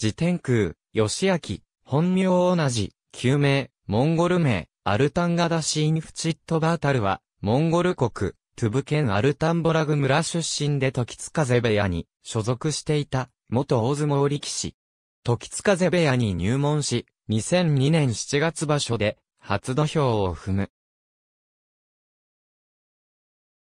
自天空、義明、本名同じ、旧名、モンゴル名、アルタンガダシーンフチットバータルは、モンゴル国、トゥブ県アルタンボラグ村出身で時津風部屋に所属していた、元大相撲力士。時津風部屋に入門し、2002年7月場所で、初土俵を踏む。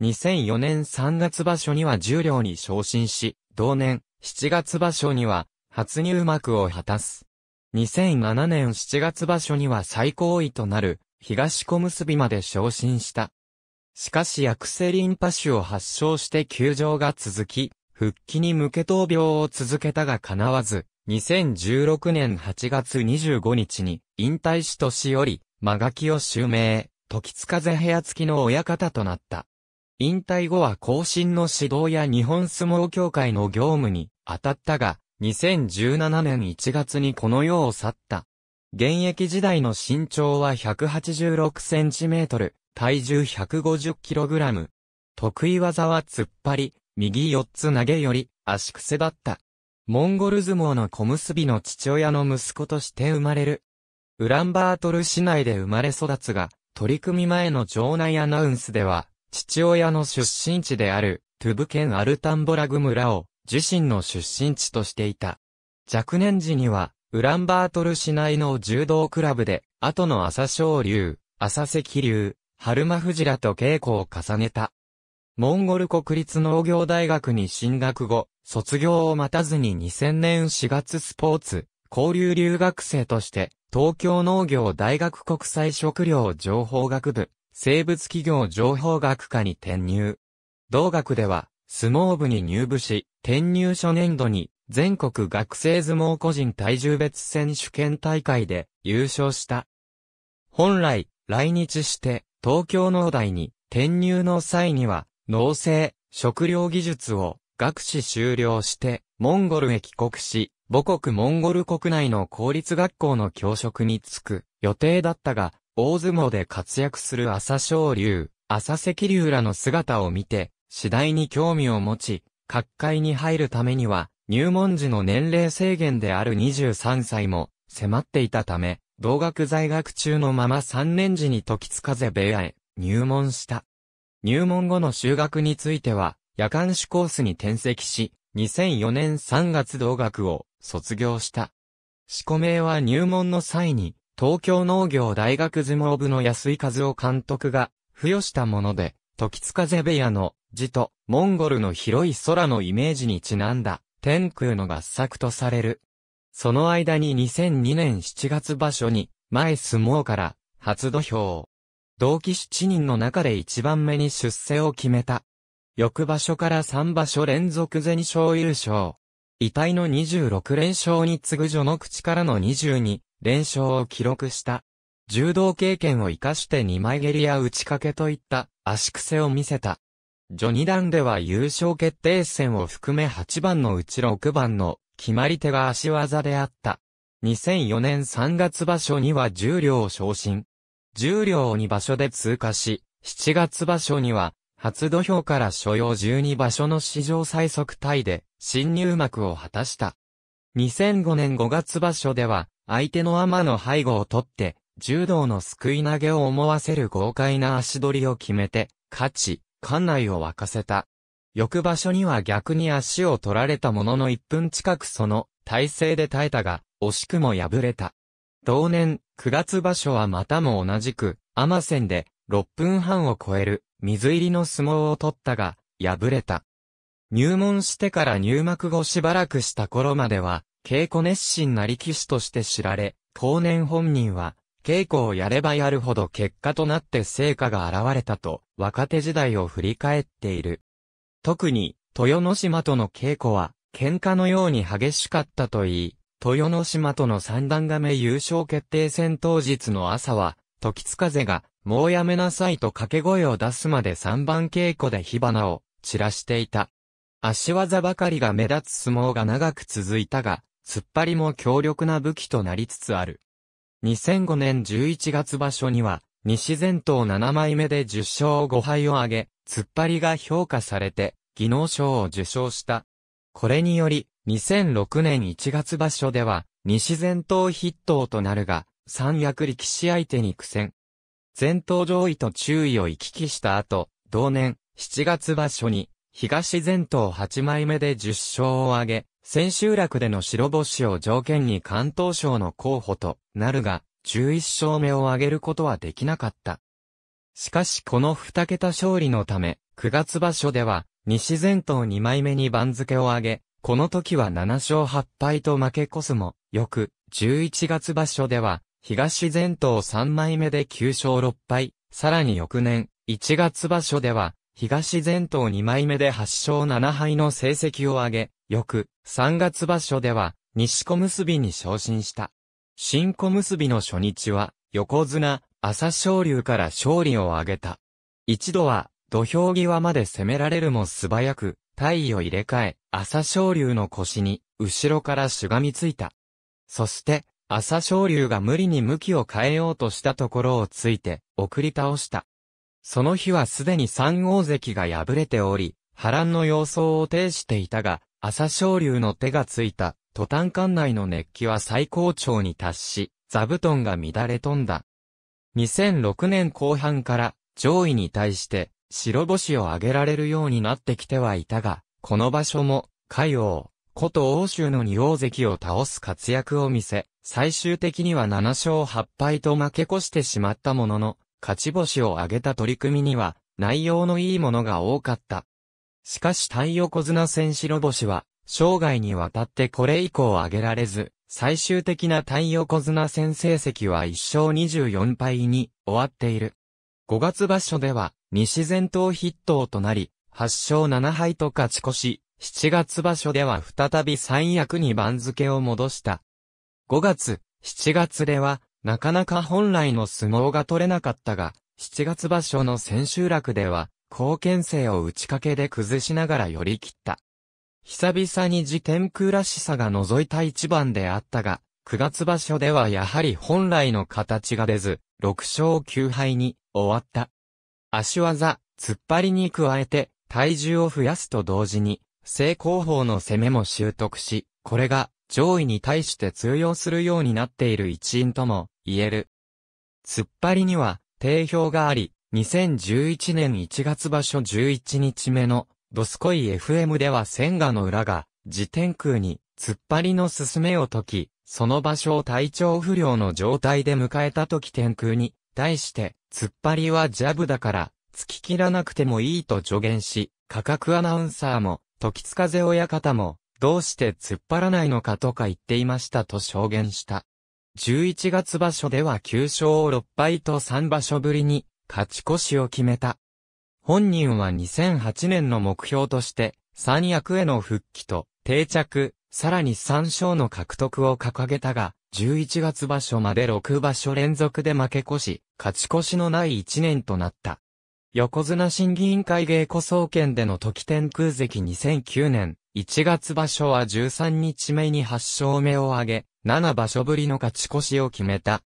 2004年3月場所には十両に昇進し、同年7月場所には初入幕を果たす。2007年7月場所には最高位となる、東小結まで昇進した。しかし薬性リンパ腫を発症して休場が続き、復帰に向け闘病を続けたが叶わず、2016年8月25日に、引退し年より、間垣を襲名、時津風部屋付きの親方となった。引退後は後進の指導や日本相撲協会の業務に当たったが、2017年1月にこの世を去った。現役時代の身長は1 8 6トル、体重1 5 0ラム。得意技は突っ張り、右4つ投げより、足癖だった。モンゴル相撲の小結の父親の息子として生まれる。ウランバートル市内で生まれ育つが、取り組み前の場内アナウンスでは、父親の出身地である、トゥブ県アルタンボラグ村を、自身の出身地としていた。若年時には、ウランバートル市内の柔道クラブで、後の朝昇竜、朝赤竜、春間藤らと稽古を重ねた。モンゴル国立農業大学に進学後、卒業を待たずに2000年4月スポーツ、交流留学生として、東京農業大学国際食料情報学部、生物企業情報学科に転入。同学では、相撲部に入部し、転入初年度に全国学生相撲個人体重別選手権大会で優勝した。本来、来日して東京農大に転入の際には、農政、食料技術を学士修了して、モンゴルへ帰国し、母国モンゴル国内の公立学校の教職に就く予定だったが、大相撲で活躍する朝青龍、朝赤龍らの姿を見て、次第に興味を持ち、各界に入るためには、入門時の年齢制限である23歳も迫っていたため、同学在学中のまま3年時に時津風部屋へ入門した。入門後の修学については、夜間主コースに転籍し、2004年3月同学を卒業した。四個名は入門の際に、東京農業大学相撲部の安井和夫監督が付与したもので、時津風部屋の字と、モンゴルの広い空のイメージにちなんだ、天空の合作とされる。その間に2002年7月場所に、前相撲から、初土俵。同期7人の中で一番目に出世を決めた。翌場所から3場所連続全勝優勝。遺体の26連勝に次ぐ序の口からの22連勝を記録した。柔道経験を活かして二枚蹴りや打ち掛けといった足癖を見せた。序二段では優勝決定戦を含め8番のうち6番の決まり手が足技であった。2004年3月場所には10両を昇進。10両を2場所で通過し、7月場所には、初土俵から所要12場所の史上最速タイで、新入幕を果たした。2005年5月場所では、相手の天の背後を取って、柔道の救い投げを思わせる豪快な足取りを決めて、勝ち、館内を沸かせた。翌場所には逆に足を取られたものの1分近くその体勢で耐えたが、惜しくも敗れた。同年、9月場所はまたも同じく、アマで6分半を超える水入りの相撲を取ったが、敗れた。入門してから入幕後しばらくした頃までは、稽古熱心な力士として知られ、後年本人は、稽古をやればやるほど結果となって成果が現れたと、若手時代を振り返っている。特に、豊ノ島との稽古は、喧嘩のように激しかったといい、豊ノ島との三段亀優勝決定戦当日の朝は、時津風が、もうやめなさいと掛け声を出すまで三番稽古で火花を散らしていた。足技ばかりが目立つ相撲が長く続いたが、突っ張りも強力な武器となりつつある。2005年11月場所には、西前頭7枚目で10勝5敗を挙げ、突っ張りが評価されて、技能賞を受賞した。これにより、2006年1月場所では、西前頭筆頭となるが、三役力士相手に苦戦。前頭上位と注意を行き来した後、同年7月場所に、東前頭8枚目で10勝を挙げ、千秋楽での白星を条件に関東省の候補となるが、11勝目を挙げることはできなかった。しかしこの2桁勝利のため、9月場所では、西前頭2枚目に番付を挙げ、この時は7勝8敗と負け越すも、翌、11月場所では、東前頭3枚目で9勝6敗、さらに翌年、1月場所では、東前頭2枚目で8勝7敗の成績を上げ、翌3月場所では西小結に昇進した。新小結の初日は横綱、朝青龍から勝利を挙げた。一度は土俵際まで攻められるも素早く体位を入れ替え、朝青龍の腰に後ろからしがみついた。そして、朝青龍が無理に向きを変えようとしたところをついて、送り倒した。その日はすでに三大関が敗れており、波乱の様相を呈していたが、朝昇龍の手がついた、途端館内の熱気は最高潮に達し、座布団が乱れ飛んだ。2006年後半から上位に対して白星を挙げられるようになってきてはいたが、この場所も海王、こと欧州の二王関を倒す活躍を見せ、最終的には7勝8敗と負け越してしまったものの、勝ち星を挙げた取り組みには、内容のいいものが多かった。しかし太陽小綱戦白星は、生涯にわたってこれ以降挙げられず、最終的な太陽小綱戦成績は1勝24敗に終わっている。5月場所では、西前頭筆頭となり、8勝7敗と勝ち越し、7月場所では再び三役に番付を戻した。5月、7月では、なかなか本来の相撲が取れなかったが、7月場所の千秋楽では、貢献性を打ち掛けで崩しながら寄り切った。久々に時天空らしさが覗いた一番であったが、9月場所ではやはり本来の形が出ず、6勝9敗に終わった。足技、突っ張りに加えて、体重を増やすと同時に、正攻法の攻めも習得し、これが上位に対して通用するようになっている一因とも言える。突っ張りには、定評があり、2011年1月場所11日目の、ドスコイ FM では千賀の裏が、自天空に、突っ張りの進めを解き、その場所を体調不良の状態で迎えた時天空に、対して、突っ張りはジャブだから、突き切らなくてもいいと助言し、価格アナウンサーも、時津風親方も、どうして突っ張らないのかとか言っていましたと証言した。11月場所では9勝6敗と3場所ぶりに勝ち越しを決めた。本人は2008年の目標として、三役への復帰と定着、さらに3勝の獲得を掲げたが、11月場所まで6場所連続で負け越し、勝ち越しのない1年となった。横綱審議委員会芸子総研での時天空関2009年、1月場所は13日目に8勝目を挙げ、7場所ぶりの勝ち越しを決めた。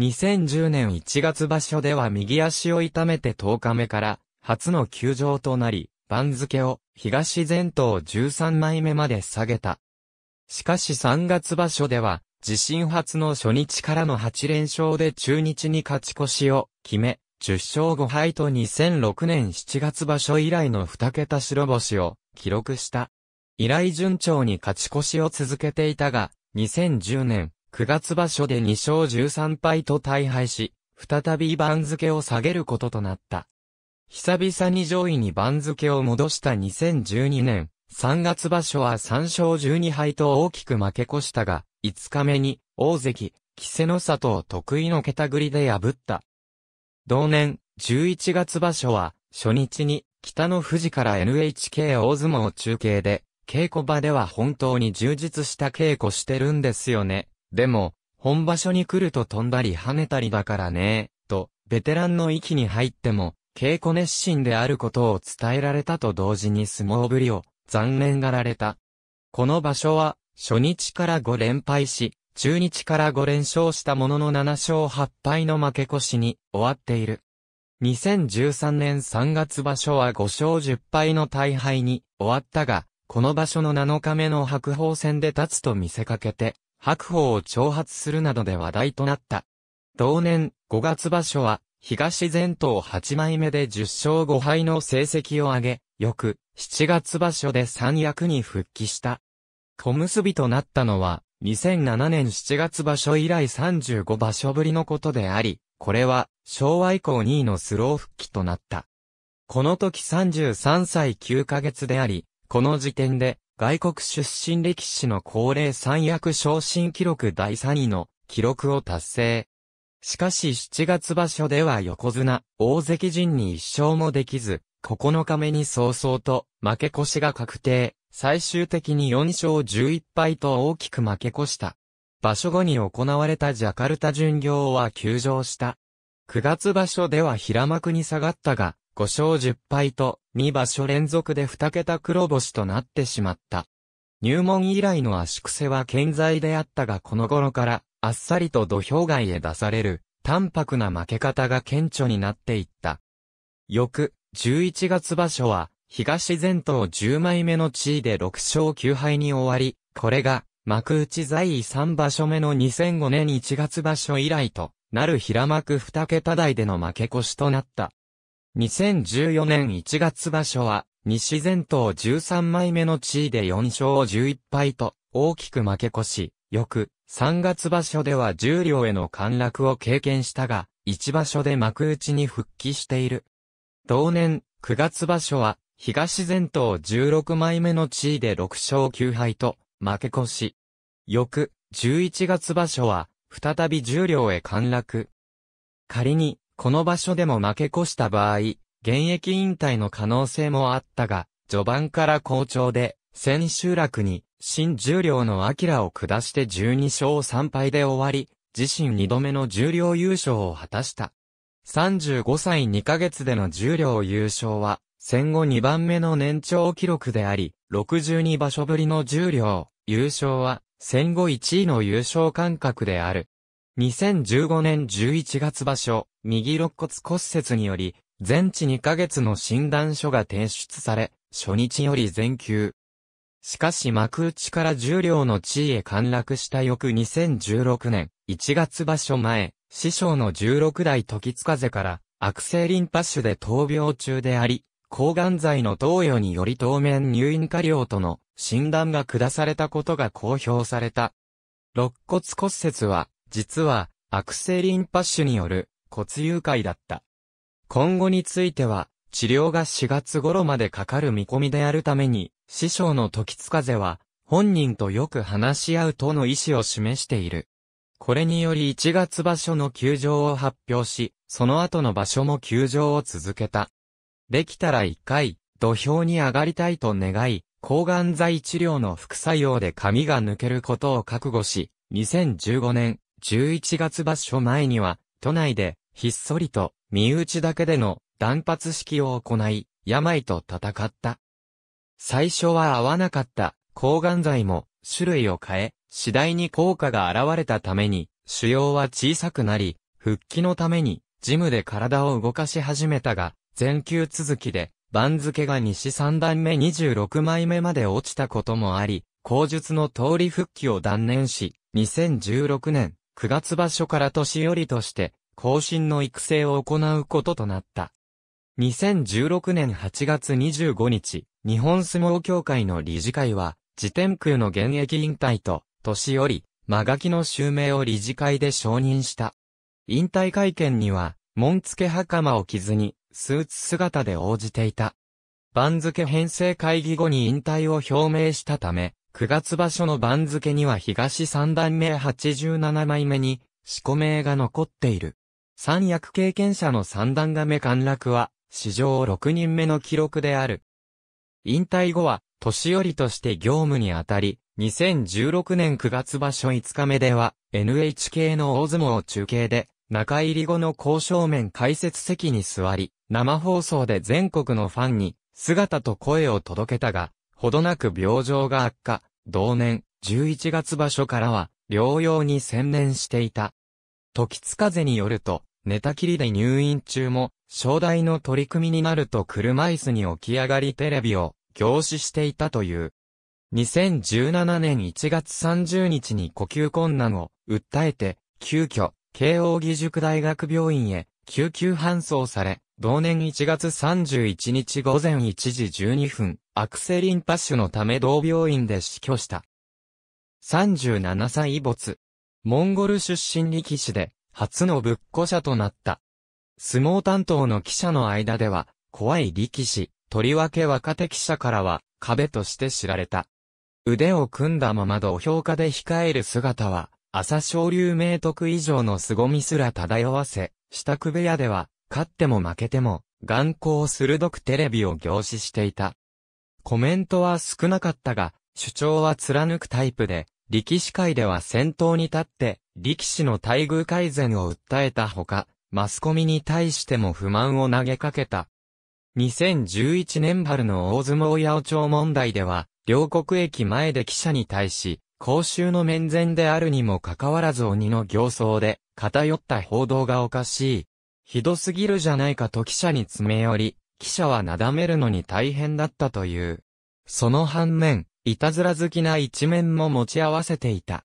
2010年1月場所では右足を痛めて10日目から初の休場となり、番付を東前頭13枚目まで下げた。しかし3月場所では、自身初の初日からの8連勝で中日に勝ち越しを決め、10勝5敗と2006年7月場所以来の2桁白星を記録した。以来順調に勝ち越しを続けていたが、2010年9月場所で2勝13敗と大敗し、再び番付を下げることとなった。久々に上位に番付を戻した2012年、3月場所は3勝12敗と大きく負け越したが、5日目に、大関、稀勢の里を得意の桁たぐりで破った。同年、11月場所は、初日に、北の富士から NHK 大相撲中継で、稽古場では本当に充実した稽古してるんですよね。でも、本場所に来ると飛んだり跳ねたりだからね、と、ベテランの域に入っても、稽古熱心であることを伝えられたと同時に相撲ぶりを残念がられた。この場所は、初日から5連敗し、中日から5連勝したものの7勝8敗の負け越しに終わっている。2013年3月場所は5勝10敗の大敗に終わったが、この場所の7日目の白鵬戦で立つと見せかけて、白鵬を挑発するなどで話題となった。同年5月場所は、東前頭8枚目で10勝5敗の成績を上げ、翌7月場所で三役に復帰した。小結びとなったのは、2007年7月場所以来35場所ぶりのことであり、これは昭和以降2位のスロー復帰となった。この時33歳9ヶ月であり、この時点で、外国出身歴史の高齢三役昇進記録第3位の記録を達成。しかし7月場所では横綱、大関陣に一勝もできず、9日目に早々と負け越しが確定、最終的に4勝11敗と大きく負け越した。場所後に行われたジャカルタ巡業は休場した。9月場所では平幕に下がったが、5勝10敗と2場所連続で2桁黒星となってしまった。入門以来の足癖は健在であったがこの頃からあっさりと土俵外へ出される淡白な負け方が顕著になっていった。翌11月場所は東前頭10枚目の地位で6勝9敗に終わり、これが幕内在位3場所目の2005年1月場所以来となる平幕2桁台での負け越しとなった。2014年1月場所は、西前頭13枚目の地位で4勝11敗と、大きく負け越し、翌、3月場所では十両への陥落を経験したが、1場所で幕内に復帰している。同年、9月場所は、東前頭16枚目の地位で6勝9敗と、負け越し。翌、11月場所は、再び十両へ陥落。仮に、この場所でも負け越した場合、現役引退の可能性もあったが、序盤から好調で、千秋楽に、新十両の明を下して12勝3敗で終わり、自身2度目の十両優勝を果たした。35歳2ヶ月での十両優勝は、戦後2番目の年長記録であり、62場所ぶりの十両、優勝は、戦後1位の優勝感覚である。2015年11月場所、右肋骨骨折により、全治2ヶ月の診断書が提出され、初日より全休。しかし幕内から重量の地位へ陥落した翌2016年、1月場所前、師匠の16代時津風から、悪性リンパ腫で闘病中であり、抗がん剤の投与により当面入院過料との診断が下されたことが公表された。肋骨骨折は、実は、悪性リンパ腫による骨融解だった。今後については、治療が4月頃までかかる見込みであるために、師匠の時津風は、本人とよく話し合うとの意思を示している。これにより1月場所の休場を発表し、その後の場所も休場を続けた。できたら1回、土俵に上がりたいと願い、抗がん剤治療の副作用で髪が抜けることを覚悟し、2015年11月場所前には、都内でひっそりと身内だけでの断髪式を行い、病と戦った。最初は合わなかった抗がん剤も種類を変え、次第に効果が現れたために、腫瘍は小さくなり、復帰のために、ジムで体を動かし始めたが、全休続きで、番付が西三段目26枚目まで落ちたこともあり、口述の通り復帰を断念し、2016年9月場所から年寄りとして、後進の育成を行うこととなった。2016年8月25日、日本相撲協会の理事会は、自天空の現役引退と、年寄り、間垣の襲名を理事会で承認した。引退会見には、門付袴を着ずに、スーツ姿で応じていた。番付編成会議後に引退を表明したため、9月場所の番付には東三段目87枚目に、四個名が残っている。三役経験者の三段亀陥落は、史上6人目の記録である。引退後は、年寄りとして業務にあたり、2016年9月場所5日目では、NHK の大相撲中継で、中入り後の交渉面解説席に座り、生放送で全国のファンに、姿と声を届けたが、ほどなく病状が悪化、同年、11月場所からは、療養に専念していた。時津風によると、寝たきりで入院中も、正代の取り組みになると車椅子に起き上がりテレビを凝視していたという。2017年1月30日に呼吸困難を訴えて、急遽、慶応義塾大学病院へ救急搬送され、同年1月31日午前1時12分、悪性リンパ腫のため同病院で死去した。37歳没、モンゴル出身力士で、初の仏古者となった。相撲担当の記者の間では、怖い力士、とりわけ若手記者からは、壁として知られた。腕を組んだまま土俵下で控える姿は、朝昇竜明徳以上の凄みすら漂わせ、支度部屋では、勝っても負けても、眼光鋭くテレビを凝視していた。コメントは少なかったが、主張は貫くタイプで、力士会では先頭に立って、力士の待遇改善を訴えたほか、マスコミに対しても不満を投げかけた。2011年春の大相撲八百長問題では、両国駅前で記者に対し、公衆の面前であるにもかかわらず鬼の形相で、偏った報道がおかしい。ひどすぎるじゃないかと記者に詰め寄り、記者はなだめるのに大変だったという。その反面、いたずら好きな一面も持ち合わせていた。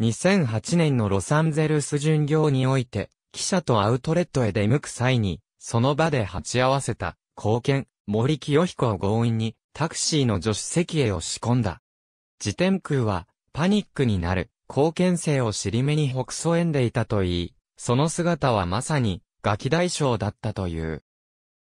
2008年のロサンゼルス巡業において、記者とアウトレットへ出向く際に、その場で鉢合わせた、貢献、森清彦を強引に、タクシーの助手席へ押し込んだ。自転空は、パニックになる、貢献生を尻目に北曽縁でいたといい、その姿はまさに、ガキ大将だったという。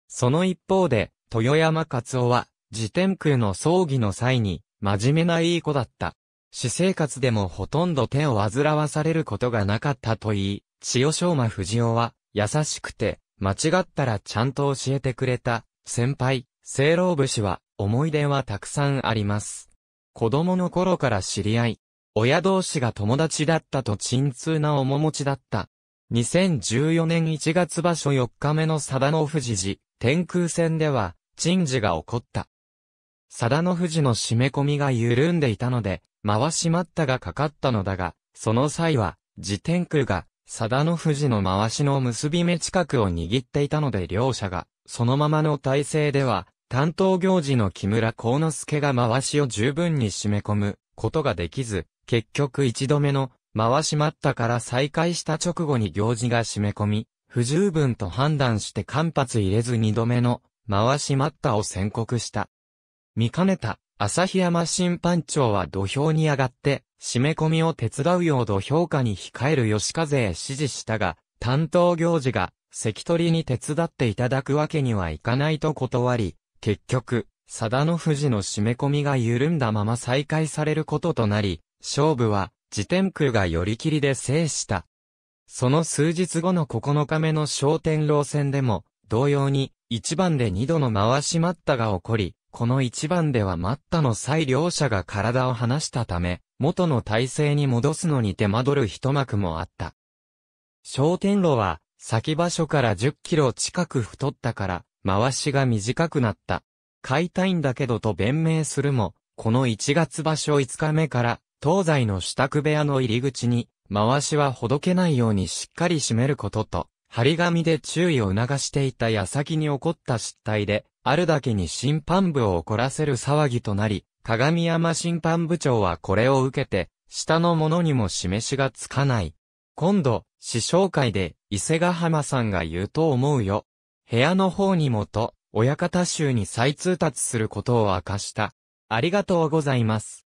その一方で、豊山勝夫は、自転空の葬儀の際に、真面目ないい子だった。私生活でもほとんど手を煩わされることがなかったと言い、千代翔馬藤雄は、優しくて、間違ったらちゃんと教えてくれた、先輩、聖老武士は、思い出はたくさんあります。子供の頃から知り合い、親同士が友達だったと鎮痛な面持ちだった。2014年1月場所4日目の佐田の富士寺、天空戦では、陳事が起こった。貞の富士の締め込みが緩んでいたので、回し待ったがかかったのだが、その際は、自天空が、貞の富士の回しの結び目近くを握っていたので両者が、そのままの体勢では、担当行事の木村幸之助が回しを十分に締め込むことができず、結局一度目の回し待ったから再開した直後に行事が締め込み、不十分と判断して間髪入れず二度目の回し待ったを宣告した。見かねた、旭山審判長は土俵に上がって、締め込みを手伝うよう土俵下に控える吉風へ指示したが、担当行事が、関取に手伝っていただくわけにはいかないと断り、結局、佐田の富士の締め込みが緩んだまま再開されることとなり、勝負は、自天空が寄り切りで制した。その数日後の9日目の商店老戦でも、同様に、一番で二度の回し待ったが起こり、この一番では待ったの際両者が体を離したため、元の体勢に戻すのに手間取る一幕もあった。商店路は、先場所から10キロ近く太ったから、回しが短くなった。買いたいんだけどと弁明するも、この1月場所5日目から、東西の支度部屋の入り口に、回しはほどけないようにしっかり締めることと、張り紙で注意を促していた矢先に起こった失態で、あるだけに審判部を怒らせる騒ぎとなり、鏡山審判部長はこれを受けて、下の者にも示しがつかない。今度、試匠会で、伊勢ヶ浜さんが言うと思うよ。部屋の方にもと、親方衆に再通達することを明かした。ありがとうございます。